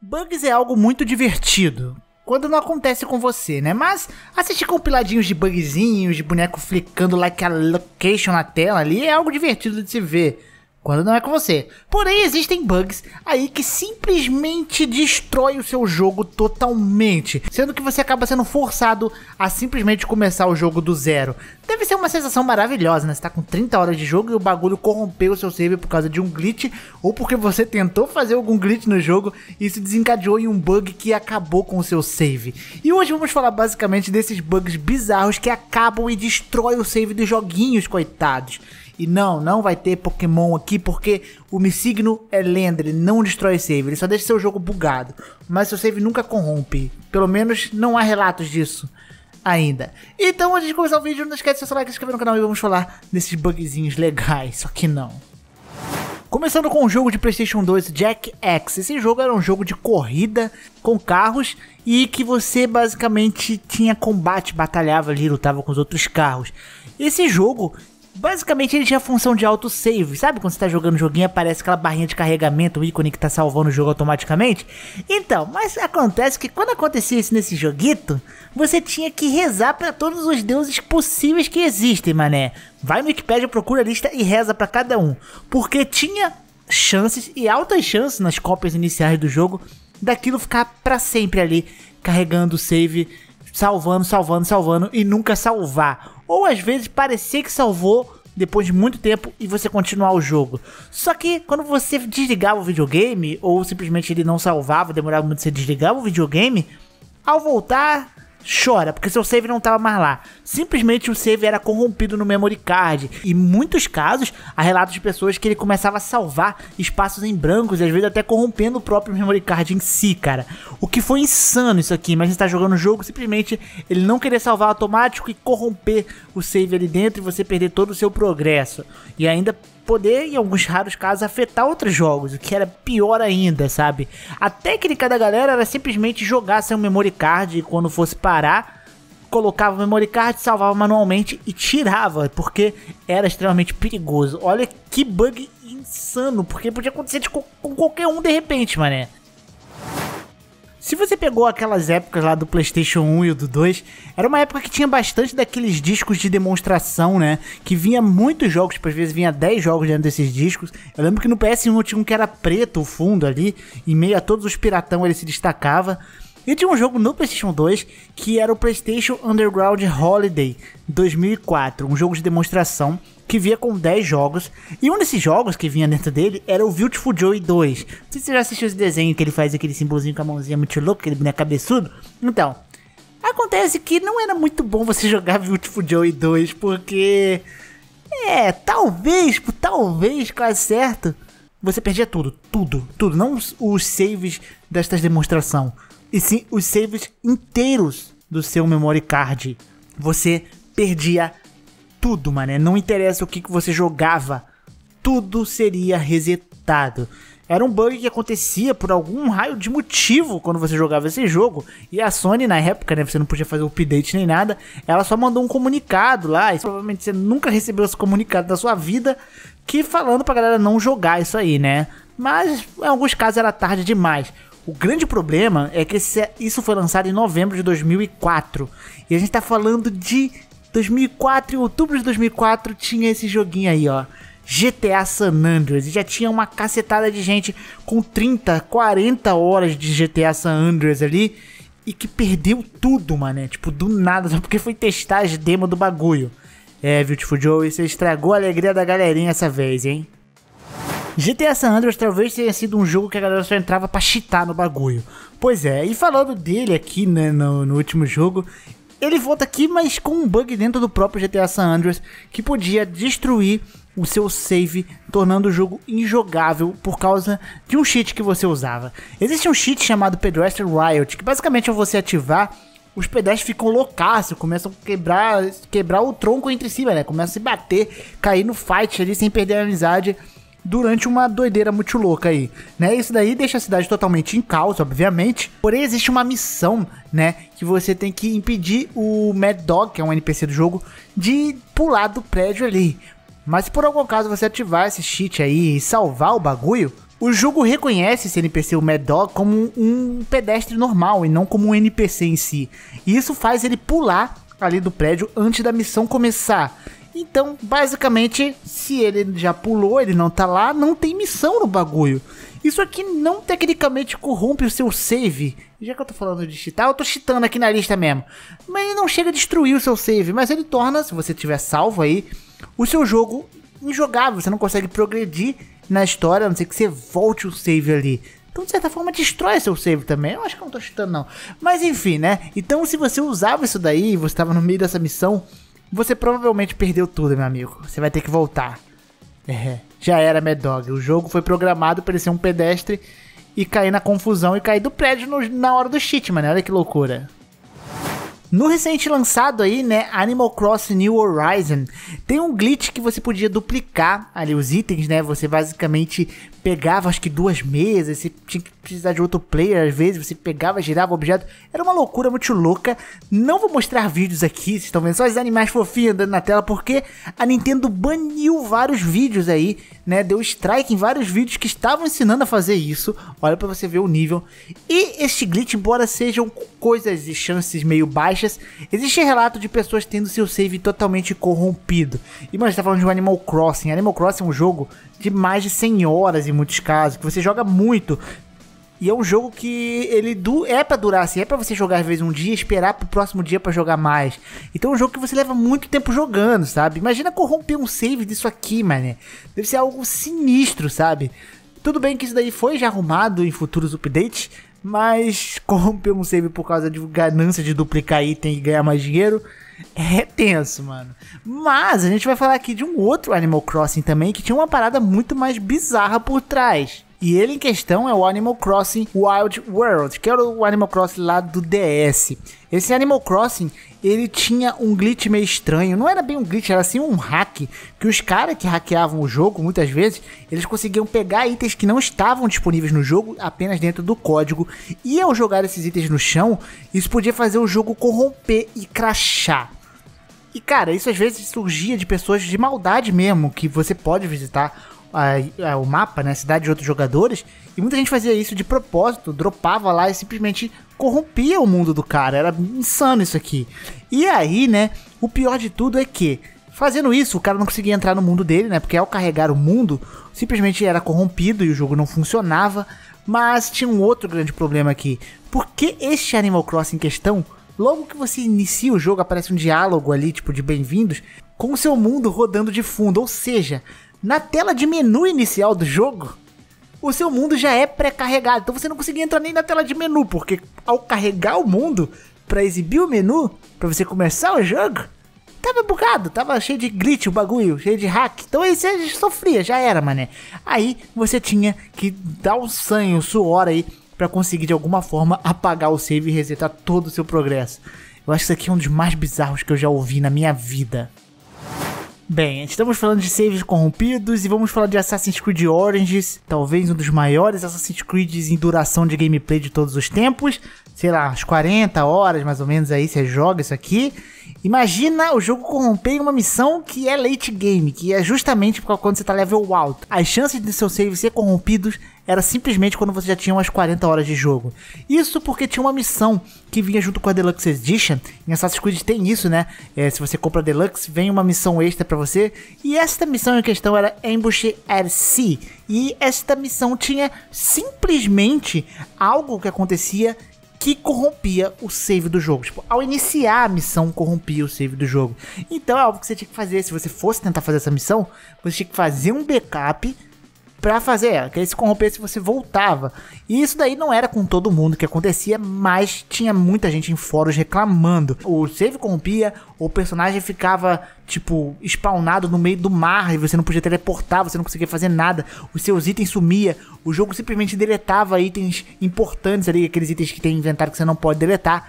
Bugs é algo muito divertido. Quando não acontece com você, né? Mas assistir compiladinhos de bugzinhos, de boneco flicando like a location na tela ali é algo divertido de se ver quando não é com você. Porém, existem bugs aí que simplesmente destrói o seu jogo totalmente, sendo que você acaba sendo forçado a simplesmente começar o jogo do zero. Deve ser uma sensação maravilhosa, né? Você tá com 30 horas de jogo e o bagulho corrompeu o seu server por causa de um glitch ou porque você tentou fazer algum glitch no jogo e se desencadeou em um bug que acabou com o seu save. E hoje vamos falar basicamente desses bugs bizarros que acabam e destroem o save dos joguinhos, coitados. E não, não vai ter Pokémon aqui porque o Missigno é lenda, ele não destrói save, ele só deixa seu jogo bugado. Mas seu save nunca corrompe. Pelo menos não há relatos disso ainda. Então, antes de começar o vídeo, não esquece de seu like, se inscrever no canal e vamos falar desses bugzinhos legais, só que não. Começando com o um jogo de PlayStation 2 Jack X. Esse jogo era um jogo de corrida com carros e que você basicamente tinha combate, batalhava ali, lutava com os outros carros. Esse jogo Basicamente ele tinha a função de autosave, sabe quando você tá jogando joguinho aparece aquela barrinha de carregamento, o ícone que tá salvando o jogo automaticamente? Então, mas acontece que quando acontecia isso nesse joguito, você tinha que rezar para todos os deuses possíveis que existem, mané. Vai no Wikipedia, procura a lista e reza para cada um, porque tinha chances e altas chances nas cópias iniciais do jogo daquilo ficar para sempre ali carregando o save salvando, salvando, salvando e nunca salvar. Ou às vezes parecer que salvou depois de muito tempo e você continuar o jogo. Só que quando você desligava o videogame, ou simplesmente ele não salvava, demorava muito você desligava o videogame, ao voltar chora, porque seu save não estava mais lá. Simplesmente o save era corrompido no memory card. E em muitos casos, há relatos de pessoas que ele começava a salvar espaços em brancos e às vezes até corrompendo o próprio memory card em si, cara. O que foi insano isso aqui, mas você está jogando o jogo, simplesmente ele não querer salvar automático e corromper o save ali dentro e você perder todo o seu progresso. E ainda poder, em alguns raros casos, afetar outros jogos, o que era pior ainda, sabe? A técnica da galera era simplesmente jogar sem o memory card e quando fosse parar, colocava o memory card, salvava manualmente e tirava, porque era extremamente perigoso. Olha que bug insano, porque podia acontecer de co com qualquer um de repente, mané. Se você pegou aquelas épocas lá do PlayStation 1 e do 2, era uma época que tinha bastante daqueles discos de demonstração, né? Que vinha muitos jogos, tipo, às vezes vinha 10 jogos dentro desses discos. Eu lembro que no PS1 tinha um que era preto o fundo ali, e meio a todos os piratão ele se destacava. E tinha um jogo no PlayStation 2 que era o PlayStation Underground Holiday 2004, um jogo de demonstração que vinha com 10 jogos. E um desses jogos que vinha dentro dele era o Beautiful Joy 2. Não sei se você já assistiu esse desenho que ele faz aquele simbolozinho com a mãozinha muito louca, aquele boneco cabeçudo. Então, acontece que não era muito bom você jogar Beautiful Joy 2, porque. É, talvez, talvez, quase certo. Você perdia tudo, tudo, tudo. Não os saves destas demonstração e sim os saves inteiros do seu memory card. Você perdia tudo, mané. Não interessa o que, que você jogava, tudo seria resetado. Era um bug que acontecia por algum raio de motivo quando você jogava esse jogo. E a Sony, na época, né, você não podia fazer update nem nada, ela só mandou um comunicado lá. E provavelmente você nunca recebeu esse comunicado da sua vida, que falando pra galera não jogar isso aí, né? Mas em alguns casos era tarde demais. O grande problema é que esse, isso foi lançado em novembro de 2004. E a gente tá falando de 2004, em outubro de 2004 tinha esse joguinho aí, ó. GTA San Andreas. E já tinha uma cacetada de gente com 30, 40 horas de GTA San Andreas ali. E que perdeu tudo, mané. Tipo, do nada, só porque foi testar as demos do bagulho. É, Beautiful Joe, você estragou a alegria da galerinha essa vez, hein? GTA San Andreas talvez tenha sido um jogo que a galera só entrava pra chitar no bagulho. Pois é, e falando dele aqui, né, no, no último jogo, ele volta aqui, mas com um bug dentro do próprio GTA San Andreas que podia destruir o seu save, tornando o jogo injogável por causa de um cheat que você usava. Existe um cheat chamado Pedestrian Riot, que basicamente ao é você ativar, os pedestres ficam loucaços, começam a quebrar, quebrar o tronco entre si, né? Começam a se bater, cair no fight ali sem perder a amizade durante uma doideira muito louca aí, né? Isso daí deixa a cidade totalmente em caos, obviamente. Porém, existe uma missão, né? Que você tem que impedir o Mad Dog, que é um NPC do jogo, de pular do prédio ali. Mas se por algum caso você ativar esse cheat aí e salvar o bagulho, o jogo reconhece esse NPC, o Mad Dog, como um pedestre normal e não como um NPC em si. E isso faz ele pular ali do prédio antes da missão começar. Então, basicamente, se ele já pulou, ele não tá lá, não tem missão no bagulho. Isso aqui não tecnicamente corrompe o seu save. Já que eu tô falando de cheatar, eu tô cheatando aqui na lista mesmo. Mas ele não chega a destruir o seu save, mas ele torna, se você tiver salvo aí, o seu jogo injogável. Você não consegue progredir na história, a não ser que você volte o save ali. Então, de certa forma, destrói seu save também. Eu acho que eu não tô cheatando, não. Mas enfim, né? Então, se você usava isso daí, você tava no meio dessa missão você provavelmente perdeu tudo, meu amigo. Você vai ter que voltar. É, já era Mad Dog. O jogo foi programado para ele ser um pedestre e cair na confusão e cair do prédio no, na hora do cheat, mano. Olha que loucura. No recente lançado aí, né, Animal Cross New Horizon, tem um glitch que você podia duplicar ali os itens, né? Você basicamente pegava acho que duas mesas, você tinha que precisar de outro player às vezes, você pegava, girava o objeto. Era uma loucura muito louca. Não vou mostrar vídeos aqui, vocês estão vendo só os animais fofinhos andando na tela, porque a Nintendo baniu vários vídeos aí, né? Deu strike em vários vídeos que estavam ensinando a fazer isso. Olha para você ver o nível. E este glitch, embora sejam coisas e chances meio baixas, caixas. Existe relato de pessoas tendo seu save totalmente corrompido. E, mano, a gente tá falando de um Animal Crossing. Animal Crossing é um jogo de mais de 100 horas em muitos casos, que você joga muito. E é um jogo que ele é para durar, assim, é para você jogar às vezes um dia, esperar pro próximo dia para jogar mais. Então é um jogo que você leva muito tempo jogando, sabe? Imagina corromper um save disso aqui, mano. Deve ser algo sinistro, sabe? Tudo bem que isso daí foi já arrumado em futuros updates, mas corromper um save por causa de ganância de duplicar item e ganhar mais dinheiro é tenso, mano. Mas a gente vai falar aqui de um outro Animal Crossing também que tinha uma parada muito mais bizarra por trás. E ele em questão é o Animal Crossing Wild World, que era o Animal Crossing lá do DS. Esse Animal Crossing, ele tinha um glitch meio estranho. Não era bem um glitch, era assim um hack. Que os caras que hackeavam o jogo, muitas vezes, eles conseguiam pegar itens que não estavam disponíveis no jogo, apenas dentro do código. E ao jogar esses itens no chão, isso podia fazer o jogo corromper e crachar. E cara, isso às vezes surgia de pessoas de maldade mesmo, que você pode visitar a, a, o mapa, né? A cidade de outros jogadores. E muita gente fazia isso de propósito, dropava lá e simplesmente corrompia o mundo do cara. Era insano isso aqui. E aí, né? O pior de tudo é que, fazendo isso, o cara não conseguia entrar no mundo dele, né? Porque ao carregar o mundo, simplesmente era corrompido e o jogo não funcionava. Mas tinha um outro grande problema aqui. Por que este Animal Crossing em questão? Logo que você inicia o jogo, aparece um diálogo ali, tipo de bem-vindos, com o seu mundo rodando de fundo. Ou seja, na tela de menu inicial do jogo, o seu mundo já é pré-carregado. Então você não conseguia entrar nem na tela de menu, porque ao carregar o mundo para exibir o menu, para você começar o jogo, tava bugado, tava cheio de glitch o bagulho, cheio de hack. Então aí você sofria, já era, mané. Aí você tinha que dar um sangue, um suor aí para conseguir de alguma forma apagar o save e resetar todo o seu progresso. Eu acho que isso aqui é um dos mais bizarros que eu já ouvi na minha vida. Bem, estamos falando de saves corrompidos e vamos falar de Assassin's Creed Origins, talvez um dos maiores Assassin's Creeds em duração de gameplay de todos os tempos. Sei lá, umas 40 horas mais ou menos aí você joga isso aqui. Imagina o jogo corromper uma missão que é late game, que é justamente quando você tá level alto. As chances de seu save ser corrompidos era simplesmente quando você já tinha umas 40 horas de jogo. Isso porque tinha uma missão que vinha junto com a Deluxe Edition. Em Assassin's Creed tem isso, né? É, se você compra a Deluxe, vem uma missão extra para você. E esta missão em questão era Ambush RC. E esta missão tinha simplesmente algo que acontecia que corrompia o save do jogo. Tipo, ao iniciar a missão, corrompia o save do jogo. Então é algo que você tinha que fazer. Se você fosse tentar fazer essa missão, você tinha que fazer um backup para fazer ela, que ele se corrompesse você voltava. E isso daí não era com todo mundo que acontecia, mas tinha muita gente em fóruns reclamando. O save corrompia, o personagem ficava tipo spawnado no meio do mar e você não podia teleportar, você não conseguia fazer nada, os seus itens sumia, o jogo simplesmente deletava itens importantes ali, aqueles itens que tem inventário que você não pode deletar.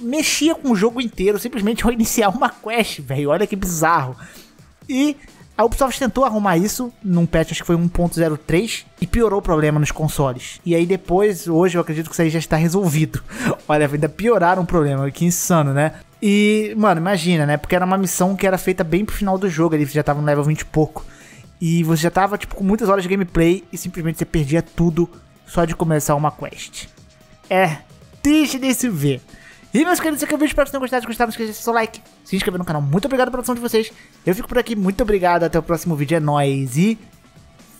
Mexia com o jogo inteiro, simplesmente ao iniciar uma quest, velho. Olha que bizarro. E a Ubisoft tentou arrumar isso num patch, acho que foi 1.03, e piorou o problema nos consoles. E aí depois, hoje eu acredito que isso aí já está resolvido. Olha, ainda pioraram o problema, que insano, né? E, mano, imagina, né? Porque era uma missão que era feita bem pro final do jogo, ali já tava no level 20 e pouco. E você já tava, tipo, com muitas horas de gameplay e simplesmente você perdia tudo só de começar uma quest. É triste de se ver. E meus queridos, aqui é o vídeo. Espero que vocês tenham gostado. Se gostaram, não esqueça de seu like, se inscrever no canal. Muito obrigado pela atenção de vocês. Eu fico por aqui. Muito obrigado. Até o próximo vídeo. É nóis e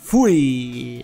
fui!